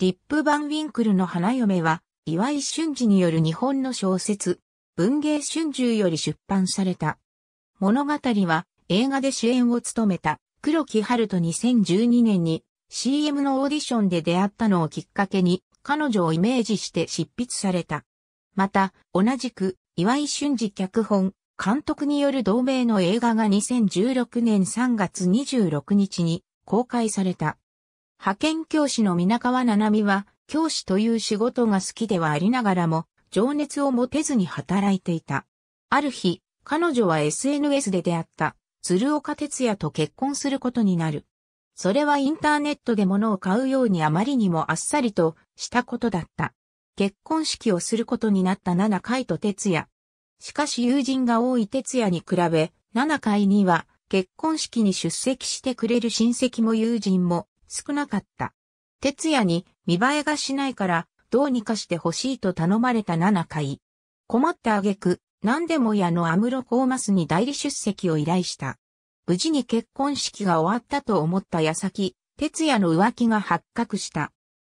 リップ・バン・ウィンクルの花嫁は、岩井俊二による日本の小説、文芸春秋より出版された。物語は、映画で主演を務めた、黒木春と2012年に CM のオーディションで出会ったのをきっかけに、彼女をイメージして執筆された。また、同じく、岩井俊二脚本、監督による同名の映画が2016年3月26日に公開された。派遣教師の皆川七海は、教師という仕事が好きではありながらも、情熱を持てずに働いていた。ある日、彼女は SNS で出会った、鶴岡哲也と結婚することになる。それはインターネットで物を買うようにあまりにもあっさりとしたことだった。結婚式をすることになった七海と哲也。しかし友人が多い哲也に比べ、七海には結婚式に出席してくれる親戚も友人も少なかった。哲也に見栄えがしないからどうにかしてほしいと頼まれた7回。困った挙句、何でも屋のアムロコーマスに代理出席を依頼した。無事に結婚式が終わったと思った矢先、哲也の浮気が発覚した。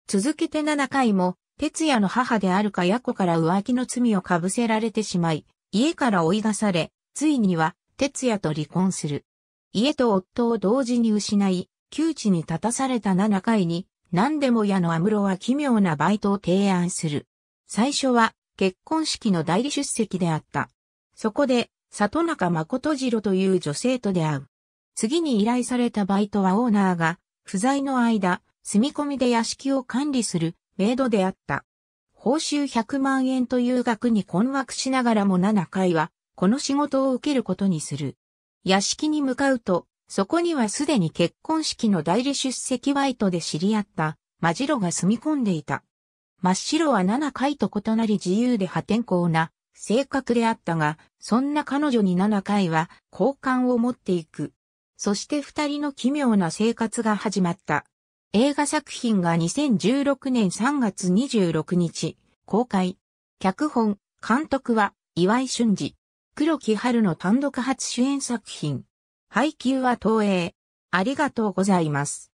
続けて7回も、哲也の母であるかや子から浮気の罪をかぶせられてしまい、家から追い出され、ついには、哲也と離婚する。家と夫を同時に失い、窮地に立たされた7回に、何でも屋の安室は奇妙なバイトを提案する。最初は、結婚式の代理出席であった。そこで、里中誠次郎という女性と出会う。次に依頼されたバイトはオーナーが、不在の間、住み込みで屋敷を管理するメイドであった。報酬100万円という額に困惑しながらも7回は、この仕事を受けることにする。屋敷に向かうと、そこにはすでに結婚式の代理出席ワイトで知り合った、マジロが住み込んでいた。真っ白は7回と異なり自由で破天荒な性格であったが、そんな彼女に7回は好感を持っていく。そして二人の奇妙な生活が始まった。映画作品が2016年3月26日、公開。脚本、監督は岩井俊二。黒木春の単独初主演作品。配給は東映。ありがとうございます。